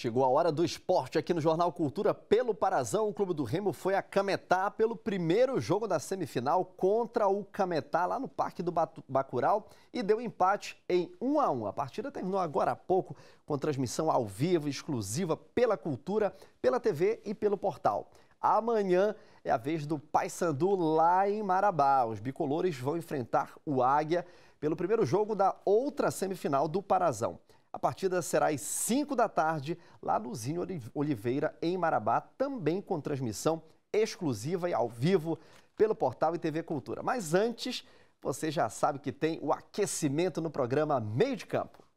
Chegou a hora do esporte aqui no Jornal Cultura pelo Parazão. O Clube do Remo foi a Cametá pelo primeiro jogo da semifinal contra o Cametá lá no Parque do Bacurau e deu empate em 1 a 1. A partida terminou agora há pouco com transmissão ao vivo exclusiva pela Cultura, pela TV e pelo portal. Amanhã é a vez do Paysandu lá em Marabá. Os bicolores vão enfrentar o Águia pelo primeiro jogo da outra semifinal do Parazão. A partida será às 5 da tarde, lá no Zinho Oliveira, em Marabá, também com transmissão exclusiva e ao vivo pelo portal e TV Cultura. Mas antes, você já sabe que tem o aquecimento no programa Meio de Campo.